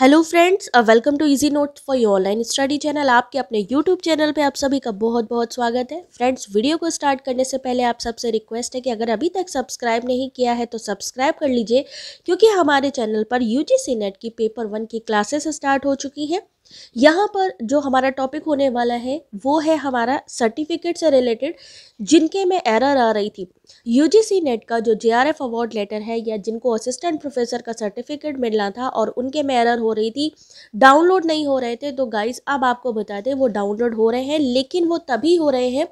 hello friends welcome to easy note for your online study channel आपके अपने YouTube channel पे आप सभी का बहुत बहुत स्वागत है फ्रेंड्स वीडियो को स्टार्ट करने से पहले आप सबसे रिक्वेस्ट है कि अगर अभी तक सब्सक्राइब नहीं किया है तो सब्सक्राइब कर लीजिए क्योंकि हमारे चैनल पर यूजीसी नेट की पेपर वन की क्लासेस स्टार्ट हो चुकी हैं यहाँ पर जो हमारा टॉपिक होने वाला है वो है हमारा सर्टिफिकेट से रिलेटेड जिनके में एरर आ रही थी यूजीसी नेट का जो जेआरएफ अवार्ड लेटर है या जिनको असिस्टेंट प्रोफेसर का सर्टिफिकेट मिलना था और उनके में एरर हो रही थी डाउनलोड नहीं हो रहे थे तो गाइज अब आपको बता दें वो डाउनलोड हो रहे हैं लेकिन वो तभी हो रहे हैं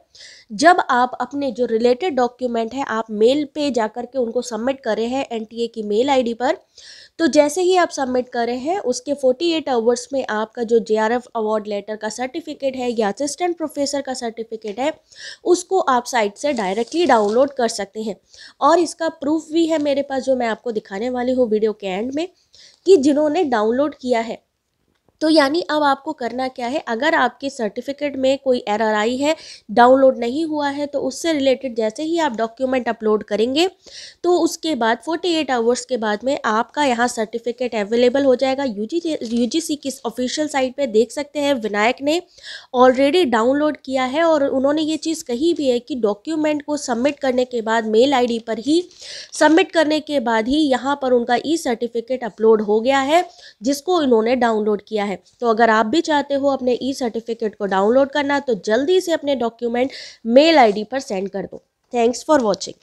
जब आप अपने जो रिलेटेड डॉक्यूमेंट है आप मेल पे जा कर के उनको सबमिट करे हैं एन की मेल आईडी पर तो जैसे ही आप सबमिट करें हैं उसके 48 एट आवर्स में आपका जो जे अवार्ड लेटर का सर्टिफिकेट है या असिस्टेंट प्रोफेसर का सर्टिफिकेट है उसको आप साइट से डायरेक्टली डाउनलोड कर सकते हैं और इसका प्रूफ भी है मेरे पास जो मैं आपको दिखाने वाली हूँ वीडियो के एंड में कि जिन्होंने डाउनलोड किया है तो यानी अब आपको करना क्या है अगर आपके सर्टिफिकेट में कोई एरर आई है डाउनलोड नहीं हुआ है तो उससे रिलेटेड जैसे ही आप डॉक्यूमेंट अपलोड करेंगे तो उसके बाद फोर्टी एट आवर्स के बाद में आपका यहाँ सर्टिफिकेट अवेलेबल हो जाएगा यू जी किस ऑफिशियल साइट पर देख सकते हैं विनायक ने ऑलरेडी डाउनलोड किया है और उन्होंने ये चीज़ कही भी है कि डॉक्यूमेंट को सबमिट करने के बाद मेल आई पर ही सबमिट करने के बाद ही यहाँ पर उनका ई सर्टिफिकेट अपलोड हो गया है जिसको इन्होंने डाउनलोड किया है है तो अगर आप भी चाहते हो अपने ई सर्टिफिकेट को डाउनलोड करना तो जल्दी से अपने डॉक्यूमेंट मेल आईडी पर सेंड कर दो थैंक्स फॉर वॉचिंग